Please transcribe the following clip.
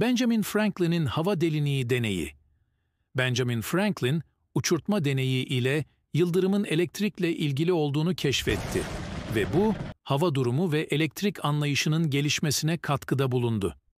Benjamin Franklin'in hava deliniği deneyi. Benjamin Franklin, uçurtma deneyi ile yıldırımın elektrikle ilgili olduğunu keşfetti ve bu, hava durumu ve elektrik anlayışının gelişmesine katkıda bulundu.